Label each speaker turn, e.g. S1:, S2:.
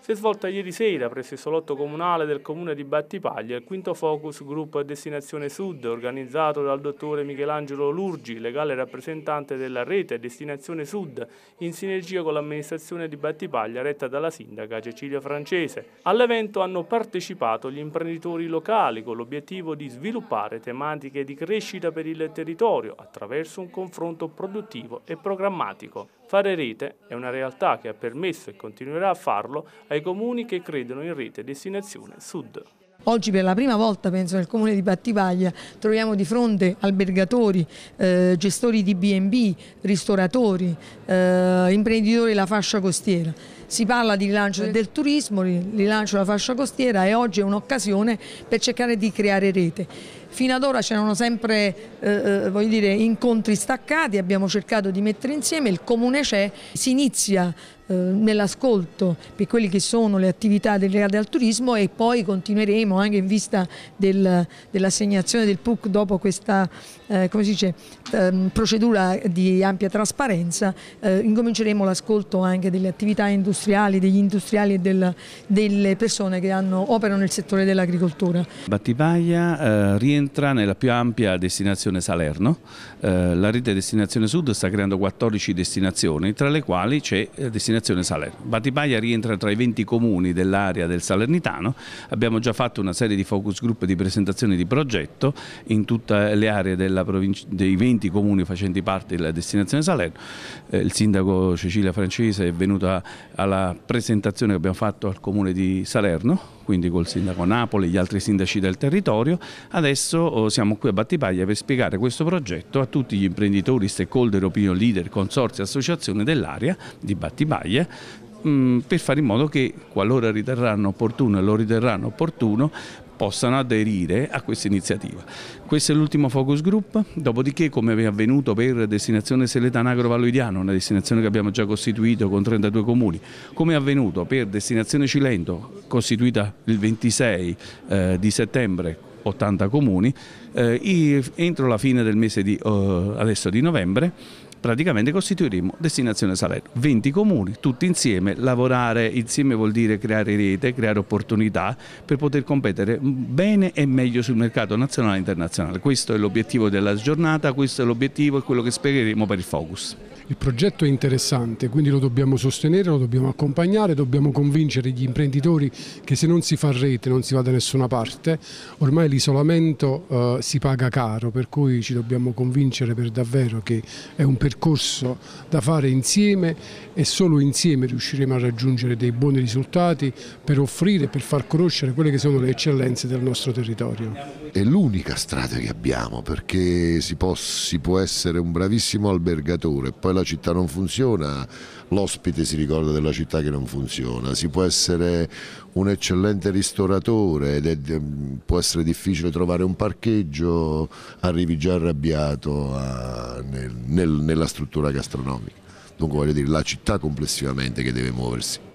S1: si è svolta ieri sera presso il salotto comunale del comune di Battipaglia il quinto focus group Destinazione Sud organizzato dal dottore Michelangelo Lurgi, legale rappresentante della rete Destinazione Sud in sinergia con l'amministrazione di Battipaglia retta dalla sindaca Cecilia Francese. All'evento hanno partecipato gli imprenditori locali con l'obiettivo di sviluppare tematiche di crescita per il territorio attraverso un confronto produttivo e programmatico. Fare rete è una realtà che ha permesso e continuerà a farlo ai comuni che credono in rete destinazione sud.
S2: Oggi per la prima volta, penso, nel comune di Battivaglia troviamo di fronte albergatori, eh, gestori di B&B, ristoratori, eh, imprenditori della fascia costiera. Si parla di rilancio del turismo, rilancio della fascia costiera e oggi è un'occasione per cercare di creare rete. Fino ad ora c'erano sempre eh, eh dire, incontri staccati, abbiamo cercato di mettere insieme, il comune c'è, si inizia eh, nell'ascolto per quelle che sono le attività legate al turismo e poi continueremo anche in vista del, dell'assegnazione del PUC dopo questa eh, dice, ehm, procedura di ampia trasparenza, eh, incominceremo l'ascolto anche delle attività industriali, degli industriali e del, delle persone che hanno, operano nel settore dell'agricoltura.
S3: Battipaglia rientra entra nella più ampia destinazione Salerno. Eh, la rete Destinazione Sud sta creando 14 destinazioni, tra le quali c'è eh, Destinazione Salerno. Batipaglia rientra tra i 20 comuni dell'area del Salernitano. Abbiamo già fatto una serie di focus group di presentazioni di progetto in tutte le aree dei 20 comuni facenti parte della Destinazione Salerno. Eh, il sindaco Cecilia Francese è venuto alla presentazione che abbiamo fatto al comune di Salerno quindi col sindaco Napoli e gli altri sindaci del territorio. Adesso oh, siamo qui a Battipaglia per spiegare questo progetto a tutti gli imprenditori, stakeholder, opinion leader, consorzi e associazioni dell'area di Battipaglia mm, per fare in modo che qualora riterranno opportuno e lo riterranno opportuno possano aderire a questa iniziativa. Questo è l'ultimo focus group, dopodiché come è avvenuto per destinazione Seletana Agrovaloidiano, una destinazione che abbiamo già costituito con 32 comuni, come è avvenuto per destinazione Cilento, costituita il 26 eh, di settembre 80 comuni, eh, entro la fine del mese di, eh, di novembre praticamente costituiremo Destinazione Salerno. 20 comuni, tutti insieme, lavorare insieme vuol dire creare rete, creare opportunità per poter competere bene e meglio sul mercato nazionale e internazionale. Questo è l'obiettivo della giornata, questo è l'obiettivo e quello che spiegheremo per il focus.
S4: Il progetto è interessante, quindi lo dobbiamo sostenere, lo dobbiamo accompagnare, dobbiamo convincere gli imprenditori che se non si fa rete non si va da nessuna parte, ormai l'isolamento eh, si paga caro, per cui ci dobbiamo convincere per davvero che è un percorso percorso da fare insieme e solo insieme riusciremo a raggiungere dei buoni risultati per offrire, per far conoscere quelle che sono le eccellenze del nostro territorio.
S5: È l'unica strada che abbiamo perché si può, si può essere un bravissimo albergatore, poi la città non funziona, l'ospite si ricorda della città che non funziona, si può essere un eccellente ristoratore ed è, mm, può essere difficile trovare un parcheggio, arrivi già arrabbiato a, ah, nel, nel, nella struttura gastronomica. Dunque voglio dire la città complessivamente che deve muoversi.